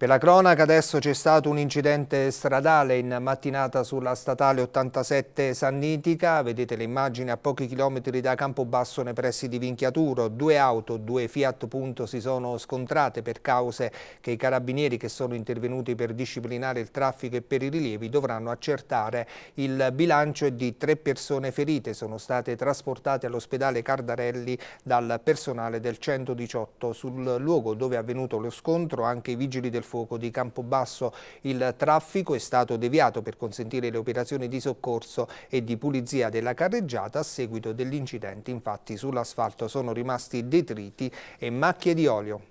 Per la cronaca adesso c'è stato un incidente stradale in mattinata sulla statale 87 Sannitica, vedete le immagini a pochi chilometri da Campobasso nei pressi di Vinchiaturo, due auto, due Fiat Punto si sono scontrate per cause che i carabinieri che sono intervenuti per disciplinare il traffico e per i rilievi dovranno accertare. Il bilancio è di tre persone ferite, sono state trasportate all'ospedale Cardarelli dal personale del 118 sul luogo dove è avvenuto lo scontro, anche i vigili del fuoco di Campobasso. Il traffico è stato deviato per consentire le operazioni di soccorso e di pulizia della carreggiata a seguito dell'incidente. Infatti sull'asfalto sono rimasti detriti e macchie di olio.